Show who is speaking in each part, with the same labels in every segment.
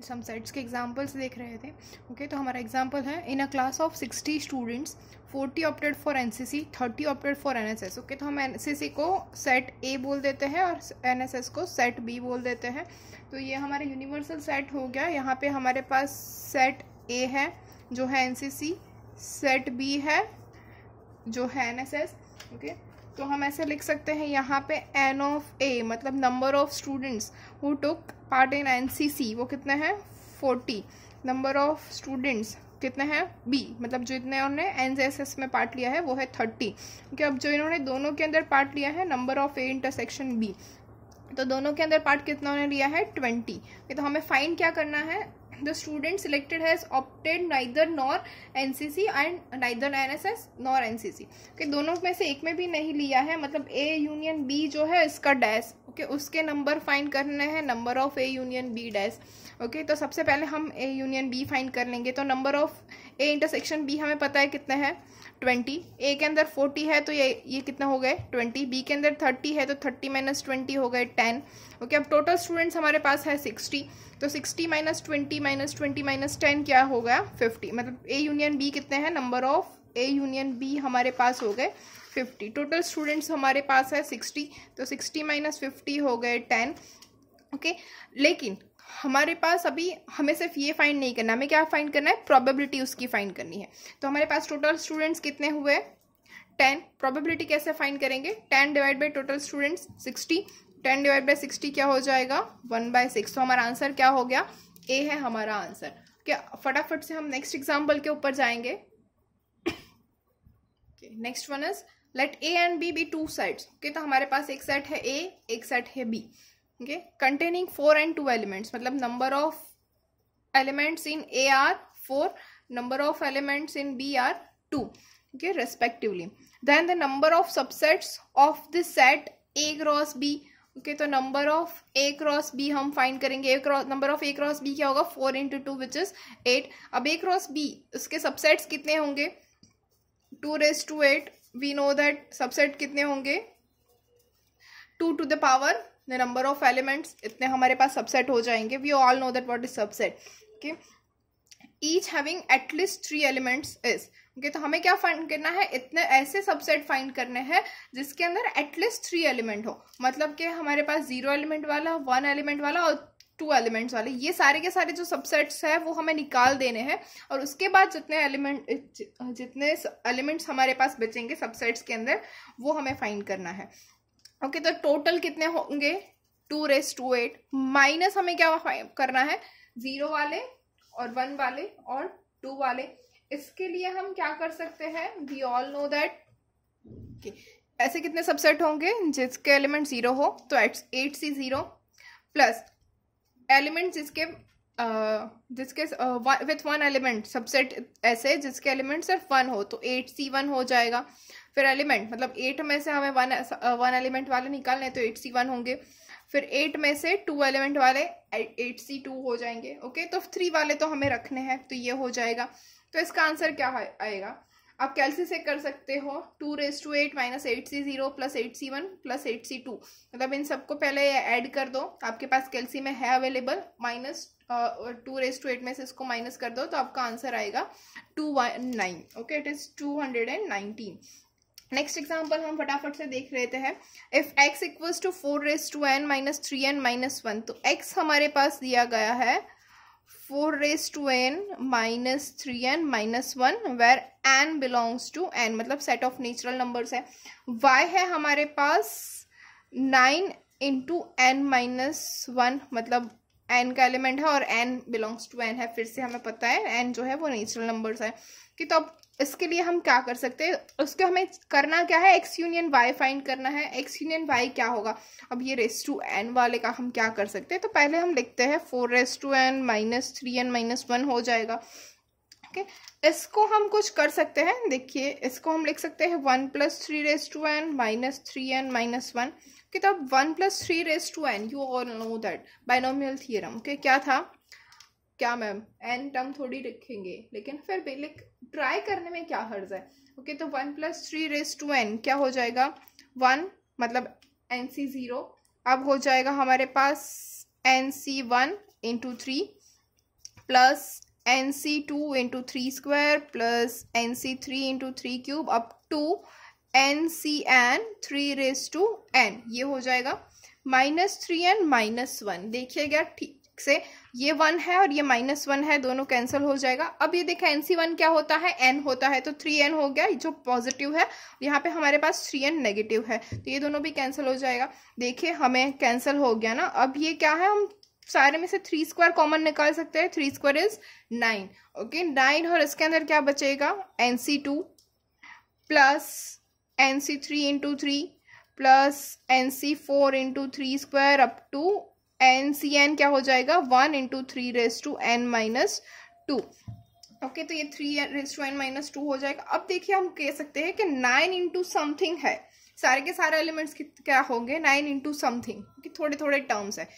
Speaker 1: And some sets के examples देख रहे थे ओके okay, तो हमारा एग्जाम्पल है in a class of sixty students forty opted for N C C thirty opted for N S S okay तो हम एन सी सी को सेट ए बोल देते हैं और एन एस एस को सेट बी बोल देते हैं तो ये हमारा यूनिवर्सल सेट हो गया यहाँ पे हमारे पास सेट ए है जो है N C C set B है जो है एन एस एस ओके तो हम ऐसे लिख सकते हैं यहाँ पे एन ऑफ ए मतलब number of students who took part in N C C वो कितने हैं फोर्टी नंबर ऑफ स्टूडेंट्स कितने हैं बी मतलब जो इतने उन्होंने एन में पार्ट लिया है वो है थर्टी क्योंकि अब जो इन्होंने दोनों के अंदर पार्ट लिया है number of A intersection B तो दोनों के अंदर पार्ट कितना उन्होंने लिया है ट्वेंटी तो हमें फाइंड क्या करना है the selected has opted neither nor N C C and neither N S S nor N C okay दोनों में से एक में भी नहीं लिया है मतलब ए यूनियन बी जो है इसका डैस ओके okay, उसके नंबर फाइंड करने हैं number of A union B dash okay तो सबसे पहले हम ए यूनियन बी फाइंड कर लेंगे तो number of A intersection B हमें पता है कितने हैं ट्वेंटी ए के अंदर फोर्टी है तो ये ये कितना हो गए ट्वेंटी बी के अंदर थर्टी है तो थर्टी माइनस ट्वेंटी हो गए टेन ओके अब टोटल स्टूडेंट्स हमारे पास है सिक्सटी तो sixty minus twenty minus twenty minus ten क्या हो गया फिफ्टी मतलब ए यूनियन बी कितने हैं number of A union B हमारे पास हो गए फिफ्टी टोटल स्टूडेंट्स हमारे पास है सिक्सटी तो सिक्सटी माइनस फिफ्टी हो गए टेन ओके लेकिन हमारे पास अभी हमें सिर्फ ये फाइंड नहीं करना हमें क्या फाइंड करना है प्रोबेबिलिटी उसकी फाइंड करनी है तो हमारे पास टोटल स्टूडेंट्स कितने हुए टेन प्रोबेबिलिटी कैसे फाइंड करेंगे ten divide by total students sixty ten divide by sixty क्या हो जाएगा वन बाय सिक्स तो हमारा आंसर क्या हो गया ए है हमारा आंसर क्या फटाफट से हम नेक्स्ट एग्जाम्पल के ऊपर जाएंगे next one is let A and B be two sides okay तो हमारे पास एक सेट है ए एक सेट है B okay containing four and two elements मतलब number of elements in A are four number of elements in B are two okay respectively then the number of subsets of the set A cross B okay तो number of A cross B हम find करेंगे number of A cross B क्या होगा four into two which is eight अब A cross B उसके subsets कितने होंगे two raise to eight we know that subset कितने होंगे two to the power the number of elements इतने हमारे पास सबसेट हो जाएंगे we all know that what is subset okay each having at least three elements is okay तो हमें क्या फाइंड करना है इतने ऐसे सबसेट फाइंड करने हैं जिसके अंदर एटलीस्ट थ्री एलिमेंट हो मतलब कि हमारे पास जीरो एलिमेंट वाला वन एलिमेंट वाला और टू एलिमेंट्स वाले ये सारे के सारे जो सबसेट्स हैं वो हमें निकाल देने हैं और उसके बाद जितने एलिमेंट जितने एलिमेंट्स हमारे पास बचेंगे सबसेट्स के अंदर वो हमें फाइंड करना है ओके okay, तो टोटल कितने होंगे two raise to eight minus हमें क्या करना है ज़ीरो वाले और वन वाले और टू वाले इसके लिए हम क्या कर सकते हैं वी ऑल नो दैट ऐसे कितने सबसेट होंगे जिसके एलिमेंट ज़ीरो हो तो eight eight C zero plus element जिसके जिसके विथ वन एलिमेंट सबसेट ऐसे जिसके एलिमेंट सिर्फ वन हो तो एट सी वन हो जाएगा फिर एलिमेंट मतलब एट में से हमें वन वन एलिमेंट वाले निकालने तो एट सी वन होंगे फिर एट में से टू एलिमेंट वाले एट सी टू हो जाएंगे ओके तो थ्री वाले तो हमें रखने हैं तो ये हो जाएगा तो इसका आंसर क्या आएगा आप कैलसी से कर सकते हो two raise to eight minus eight C zero plus eight C one plus eight C two मतलब इन सबको पहले ऐड कर दो आपके पास कैलसी में है available minus two raise to eight में से इसको माइनस कर दो तो आपका आंसर आएगा two one nine okay it is two hundred and nineteen next example हम फटाफट से देख रहे थे if X equals to four raise to N minus three N minus one तो एक्स हमारे पास दिया गया है four raise to N minus three N minus one where N belongs to N मतलब सेट ऑफ नेचुरल नंबर्स है Y है हमारे पास nine into N minus one मतलब एन का एलिमेंट है और एन बिलोंग्स टू एन है फिर से हमें पता है एन जो है वो नेचुरल नंबर्स है कि तो अब इसके लिए हम क्या कर सकते हैं उसके हमें करना क्या है एक्स यूनियन वाई फाइंड करना है एक्स यूनियन वाई क्या होगा अब ये रेस टू एन वाले का हम क्या कर सकते हैं तो पहले हम लिखते हैं four raise to N minus three N minus one हो जाएगा ओके इसको हम कुछ कर सकते हैं देखिए इसको हम लिख सकते हैं one plus three raise to N minus three N minus one okay तो अब one plus three raise to N you all know that binomial theorem okay क्या था क्या मैम एन टर्म थोड़ी लिखेंगे लेकिन फिर भी लिख ट्राई करने में क्या हर्ज है ओके तो one plus three raise to N क्या हो जाएगा वन मतलब एन सी ज़ीरो अब हो जाएगा हमारे पास N C one into three plus N C two into three square plus N C three into three cube up to N C N three raise to N ये हो जाएगा minus three N minus one देखिएगा ठीक से ये one है और ये माइनस वन है दोनों कैंसिल हो जाएगा अब ये देखें एन सी वन क्या होता है एन होता है तो थ्री एन हो गया जो पॉजिटिव है यहाँ पे हमारे पास थ्री एन नेगेटिव है तो ये दोनों भी कैंसिल हो जाएगा देखिए हमें कैंसिल हो गया ना अब ये क्या है हम सारे में से थ्री स्क्वायर कॉमन निकाल सकते हैं three square is nine okay nine और इसके अंदर क्या बचेगा n C two plus N C three into three plus N C four into three square up to N C n क्या हो जाएगा one into three raise to N minus two okay तो ये three raise to N minus two हो जाएगा अब देखिए हम कह सकते हैं कि नाइन इंटू समथिंग है सारे के सारे एलिमेंट्स क्या होंगे नाइन इंटू समथिंग थोड़े थोड़े टर्म्स है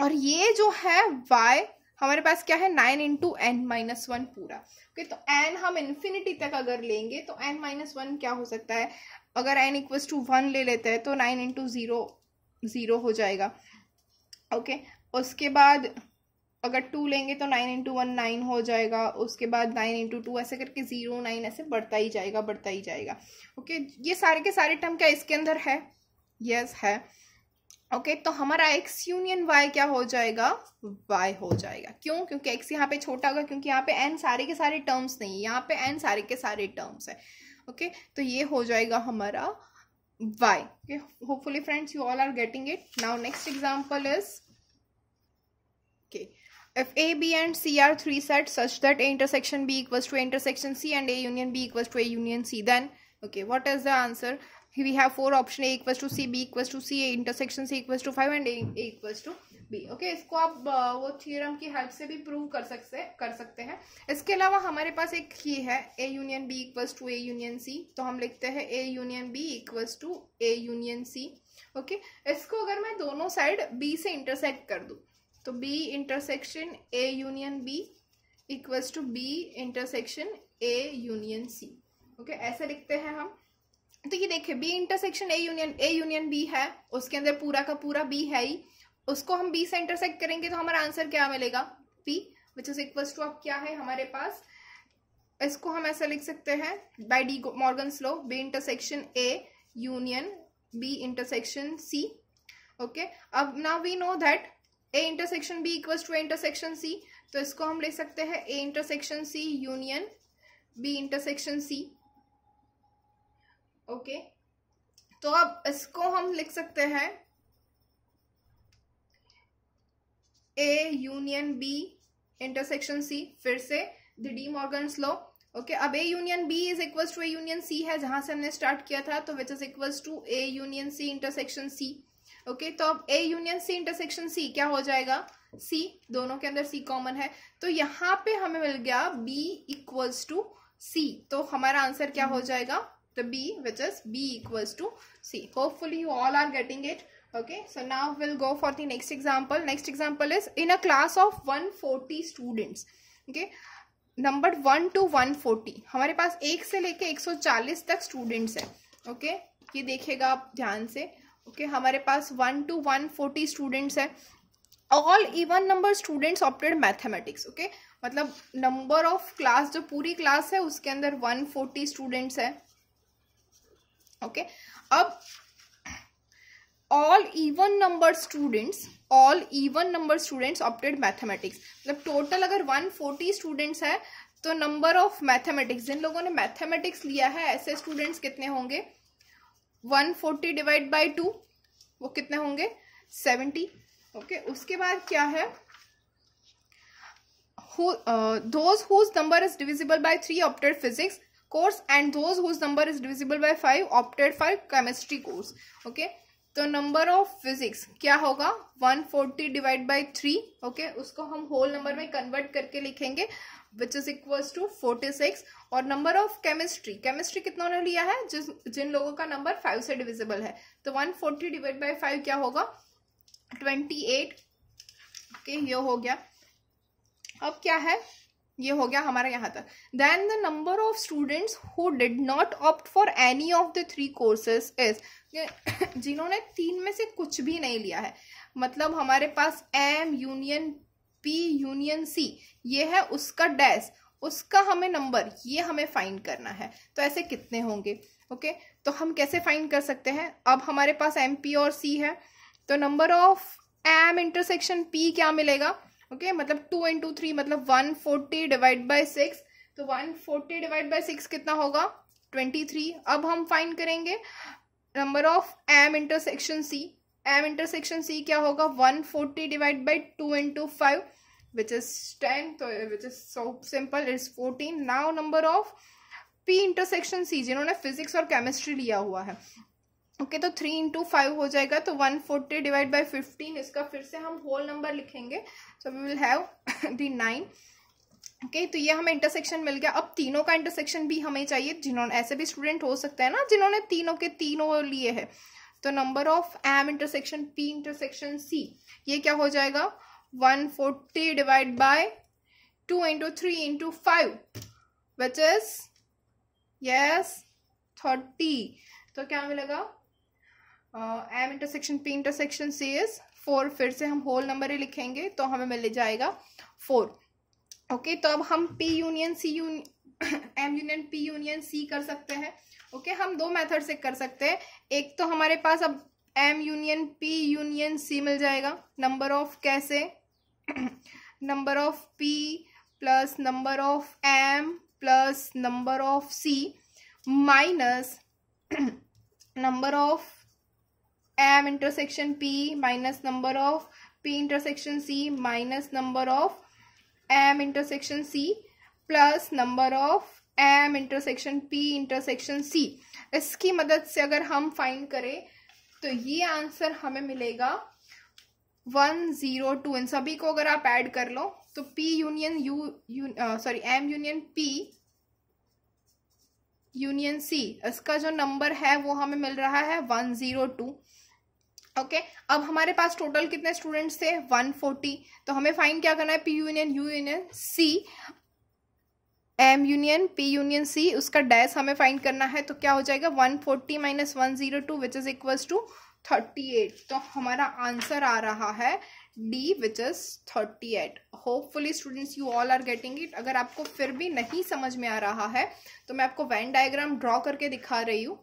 Speaker 1: और ये जो है y हमारे पास क्या है nine into N minus one पूरा ओके तो एन हम इन्फिनिटी तक अगर लेंगे तो एन माइनस वन क्या हो सकता है अगर एन इक्वस टू वन ले लेते हैं तो नाइन इंटू ज़ीरो ज़ीरो हो जाएगा ओके okay, उसके बाद अगर टू लेंगे तो नाइन इंटू वन नाइन हो जाएगा उसके बाद नाइन इंटू टू ऐसे करके ज़ीरो नाइन ऐसे बढ़ता ही जाएगा बढ़ता ही जाएगा ओके okay, ये सारे के सारे टर्म क्या इसके अंदर है यस yes, है ओके okay, तो हमारा x यूनियन y क्या हो जाएगा y हो जाएगा क्यों क्योंकि x यहाँ पे छोटा होगा क्योंकि यहाँ पे n सारे के सारे टर्म्स नहीं है यहाँ पे n सारे के सारे टर्म्स है ओके okay, तो ये हो जाएगा हमारा y okay hopefully friends you all are getting it now next example is okay if a b and c are three sets such that a intersection b equals to a intersection c and a union b equals to a union c then okay what is the answer here we have four option a equals to c b equals to intersection a intersection c five and A equal to B okay इसको आप वो theorem की help से भी prove कर सकते कर सकते हैं इसके अलावा हमारे पास एक ही है A union B equals to A union C तो हम लिखते हैं A union B equals to A union C okay इसको अगर मैं दोनों साइड बी से इंटरसेक्ट कर दूँ तो B intersection A union B equals to B intersection A union C okay ऐसे लिखते हैं हम तो ये देखिए B intersection A union A union B है उसके अंदर पूरा का पूरा बी है ही उसको हम बी से इंटरसेक्ट करेंगे तो हमारा आंसर क्या मिलेगा B which is equal to अब क्या है हमारे पास इसको हम ऐसा लिख सकते हैं by De Morgan's law B intersection A union B intersection C okay अब now we know that A intersection B equal to A intersection C तो इसको हम ले सकते हैं A intersection C union B intersection C okay तो अब इसको हम लिख सकते हैं A union B intersection C फिर से the De Morgan's law okay अब A union B is equals to A union C है जहां से हमने स्टार्ट किया था तो which is equals to A union C intersection C okay तो अब A union C intersection C क्या हो जाएगा सी दोनों के अंदर सी कॉमन है तो यहां पे हमें मिल गया बी इक्वल्स टू सी तो हमारा आंसर क्या हो जाएगा the B which is B equals to C. Hopefully you all are getting it. Okay, so now we'll go for the next example. Next example is in a class of 140 students. Okay, number one two one forty हमारे पास एक से लेके एक सौ चालीस तक students हैं ओके ये देखेगा आप ध्यान से ओके हमारे पास one two one forty students हैं all even number students opted mathematics okay मतलब नंबर ऑफ क्लास जो पूरी क्लास है उसके अंदर वन फोर्टी स्टूडेंट्स हैं ओके अब all even number students all even number students opted mathematics मतलब टोटल अगर 140 स्टूडेंट्स है तो नंबर ऑफ मैथमेटिक्स जिन लोगों ने मैथमेटिक्स लिया है ऐसे स्टूडेंट्स कितने होंगे 140 डिवाइड बाई टू वो कितने होंगे 70 ओके okay, उसके बाद क्या है those whose number is divisible by three opted physics course and those whose number is divisible by 5 opted for chemistry course okay तो नंबर ऑफ फिजिक्स क्या होगा 140 डिवाइड बाई थ्री ओके उसको हम whole number में convert करके लिखेंगे which is equals to forty six और number of chemistry chemistry कितनों ने लिया है जिस जिन लोगों का नंबर फाइव से डिविजिबल है तो 140 डिवाइड बाई फाइव क्या होगा 28 ओके ये हो गया अब क्या है ये हो गया हमारा यहाँ तक then the number of students who did not opt for any of the three courses is जिन्होंने तीन में से कुछ भी नहीं लिया है मतलब हमारे पास M union P union C ये है उसका डैश उसका हमें नंबर ये हमें फाइंड करना है तो ऐसे कितने होंगे ओके okay? तो हम कैसे फाइंड कर सकते हैं अब हमारे पास एम पी और सी है तो number of M intersection P क्या मिलेगा ओके okay? मतलब टू इन टू थ्री मतलब one forty divide by six तो one forty divide by six कितना होगा ट्वेंटी थ्री अब हम फाइंड करेंगे number of M intersection C M intersection C क्या होगा one forty divide by two into five which is ten तो which is so simple is fourteen now number of P intersection सी जिन्होंने physics और chemistry लिया हुआ है okay okay, तो three into five हो जाएगा तो one forty divide by fifteen इसका फिर से हम होल नंबर लिखेंगे so we will have the nine okay तो ये हमें इंटरसेक्शन मिल गया अब तीनों का इंटरसेक्शन भी हमें चाहिए जिन्होंने ऐसे भी स्टूडेंट हो सकते हैं ना जिन्होंने तीनों के तीनों लिए है तो number of M intersection P intersection C ये क्या हो जाएगा one forty divide by two into three into five which is yes thirty तो क्या मिलेगा M intersection P intersection C is four फिर से हम होल नंबर ही लिखेंगे तो हमें मिल जाएगा फोर ओके okay, तो अब हम पी यूनियन सी यून M union P union C कर सकते हैं ओके okay, हम दो मेथड से कर सकते हैं एक तो हमारे पास अब M union P union C मिल जाएगा नंबर ऑफ कैसे number of P plus number of M plus number of C minus number of M intersection P minus number of P intersection C minus number of M intersection C plus number of M intersection P intersection C इसकी मदद से अगर हम find करें तो ये answer हमें मिलेगा वन ज़ीरो टू इन सभी को अगर आप ऐड कर लो तो P union U sorry M union P union C इसका जो नंबर है वो हमें मिल रहा है one zero two okay okay, अब हमारे पास टोटल कितने स्टूडेंट्स थे 140 तो हमें फाइन क्या करना है P union U union C M union P union C उसका डैस हमें फाइंड करना है तो क्या हो जाएगा 140 forty minus one zero two which is equals to thirty तो हमारा आंसर आ रहा है D which is thirty eight hopefully students you all are getting it अगर आपको फिर भी नहीं समझ में आ रहा है तो मैं आपको वैन डायग्राम ड्रॉ करके दिखा रही हूँ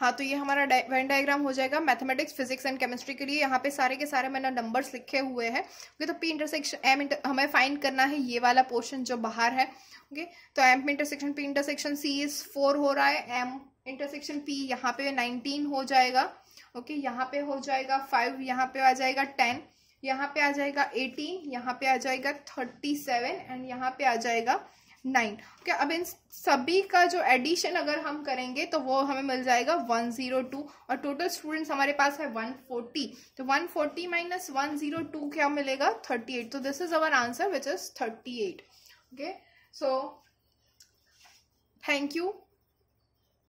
Speaker 1: हाँ तो ये हमारा वेन डायग्राम हो जाएगा मैथमेटिक्स फिजिक्स एंड केमिस्ट्री के लिए यहाँ पे सारे के सारे मैंने नंबर्स लिखे हुए हैं ओके तो पी इंटरसेक्शन एम इंटर हमें फाइंड करना है ये वाला पोर्शन जो बाहर है ओके तो M intersection P intersection C is four हो रहा है एम इंटरसेक्शन पी यहाँ पे नाइनटीन हो जाएगा ओके यहाँ पे हो जाएगा फाइव यहाँ पे आ जाएगा टेन यहाँ पे आ जाएगा एटीन यहाँ पे आ जाएगा थर्टी सेवन एंड यहाँ पे आ जाएगा नाइन ओके अब इन सभी का जो एडिशन अगर हम करेंगे तो वो हमें मिल जाएगा वन जीरो टू और टोटल स्टूडेंट्स हमारे पास है वन फोर्टी तो one forty minus one zero two क्या मिलेगा थर्टी एट तो this is our answer which is thirty eight okay so thank you